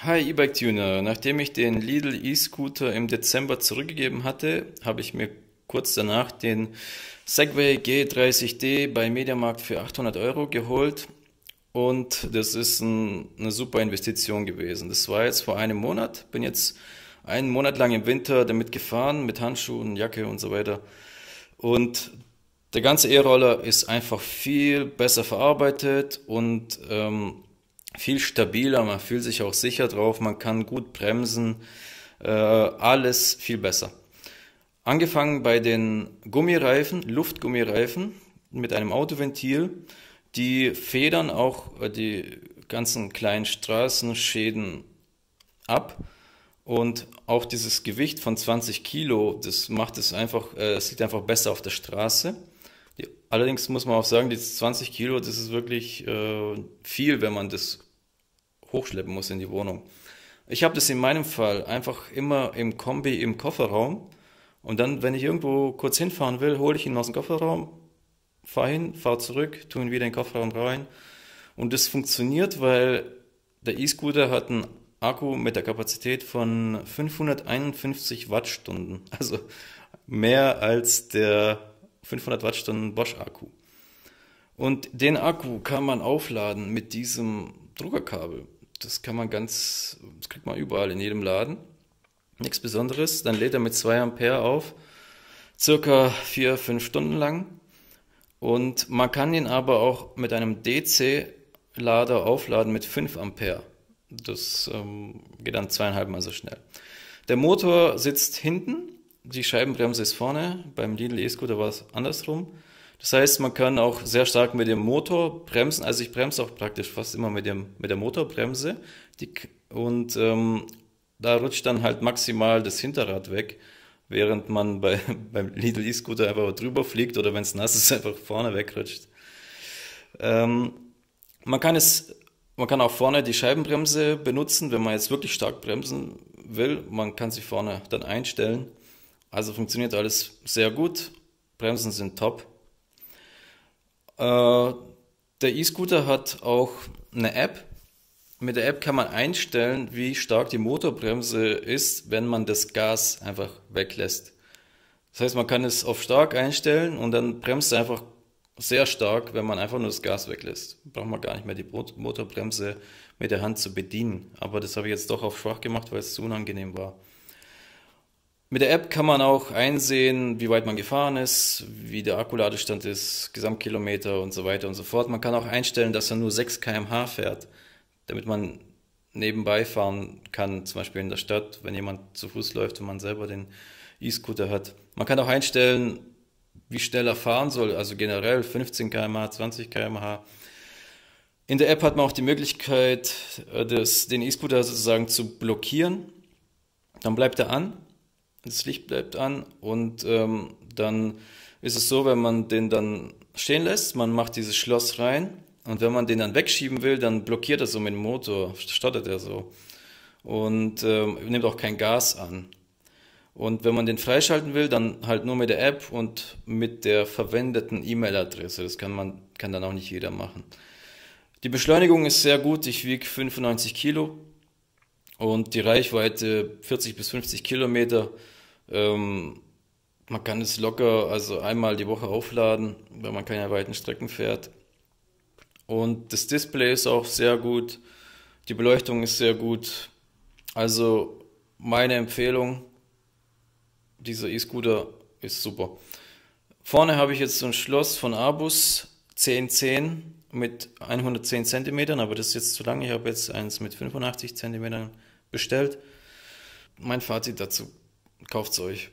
Hi E-Bike-Tuner, nachdem ich den Lidl E-Scooter im Dezember zurückgegeben hatte, habe ich mir kurz danach den Segway G30D bei Mediamarkt für 800 Euro geholt und das ist ein, eine super Investition gewesen. Das war jetzt vor einem Monat, bin jetzt einen Monat lang im Winter damit gefahren, mit Handschuhen, Jacke und so weiter und der ganze E-Roller ist einfach viel besser verarbeitet und ähm, viel stabiler, man fühlt sich auch sicher drauf, man kann gut bremsen, äh, alles viel besser. Angefangen bei den Gummireifen, Luftgummireifen mit einem Autoventil, die federn auch äh, die ganzen kleinen Straßenschäden ab. Und auch dieses Gewicht von 20 Kilo, das macht es einfach, äh, es liegt einfach besser auf der Straße. Allerdings muss man auch sagen, die 20 Kilo, das ist wirklich äh, viel, wenn man das hochschleppen muss in die Wohnung. Ich habe das in meinem Fall einfach immer im Kombi im Kofferraum. Und dann, wenn ich irgendwo kurz hinfahren will, hole ich ihn aus dem Kofferraum, fahre hin, fahre zurück, tue ihn wieder in den Kofferraum rein. Und das funktioniert, weil der E-Scooter hat einen Akku mit der Kapazität von 551 Wattstunden. Also mehr als der 500 Wattstunden Bosch-Akku. Und den Akku kann man aufladen mit diesem Druckerkabel. Das kann man ganz, das kriegt man überall in jedem Laden. Nichts Besonderes. Dann lädt er mit 2 Ampere auf, circa 4-5 Stunden lang. Und man kann ihn aber auch mit einem DC-Lader aufladen mit 5 Ampere. Das ähm, geht dann zweieinhalb Mal so schnell. Der Motor sitzt hinten die Scheibenbremse ist vorne, beim Lidl E-Scooter war es andersrum. Das heißt, man kann auch sehr stark mit dem Motor bremsen. Also ich bremse auch praktisch fast immer mit, dem, mit der Motorbremse. Die, und ähm, da rutscht dann halt maximal das Hinterrad weg, während man bei, beim Lidl E-Scooter einfach drüber fliegt oder wenn es nass ist, einfach vorne wegrutscht. Ähm, man kann es, man kann auch vorne die Scheibenbremse benutzen, wenn man jetzt wirklich stark bremsen will. Man kann sie vorne dann einstellen. Also funktioniert alles sehr gut. Bremsen sind top. Äh, der E-Scooter hat auch eine App. Mit der App kann man einstellen, wie stark die Motorbremse ist, wenn man das Gas einfach weglässt. Das heißt, man kann es auf stark einstellen und dann bremst er einfach sehr stark, wenn man einfach nur das Gas weglässt. Braucht man gar nicht mehr die Motorbremse mit der Hand zu bedienen. Aber das habe ich jetzt doch auf schwach gemacht, weil es zu unangenehm war. Mit der App kann man auch einsehen, wie weit man gefahren ist, wie der Akkuladestand ist, Gesamtkilometer und so weiter und so fort. Man kann auch einstellen, dass er nur 6 km/h fährt, damit man nebenbei fahren kann, zum Beispiel in der Stadt, wenn jemand zu Fuß läuft und man selber den E-Scooter hat. Man kann auch einstellen, wie schnell er fahren soll, also generell 15 km/h, 20 km/h. In der App hat man auch die Möglichkeit, äh, das, den E-Scooter sozusagen zu blockieren. Dann bleibt er an das Licht bleibt an und ähm, dann ist es so, wenn man den dann stehen lässt, man macht dieses Schloss rein und wenn man den dann wegschieben will, dann blockiert er so mit dem Motor, stottert er so und ähm, nimmt auch kein Gas an. Und wenn man den freischalten will, dann halt nur mit der App und mit der verwendeten E-Mail-Adresse. Das kann man, kann dann auch nicht jeder machen. Die Beschleunigung ist sehr gut. Ich wiege 95 Kilo und die Reichweite 40 bis 50 Kilometer. Ähm, man kann es locker, also einmal die Woche aufladen, wenn man keine weiten Strecken fährt. Und das Display ist auch sehr gut, die Beleuchtung ist sehr gut. Also meine Empfehlung, dieser E-Scooter ist super. Vorne habe ich jetzt so ein Schloss von Arbus 1010 mit 110 cm, aber das ist jetzt zu lang. Ich habe jetzt eins mit 85 cm bestellt. Mein Fazit dazu, kauft es euch.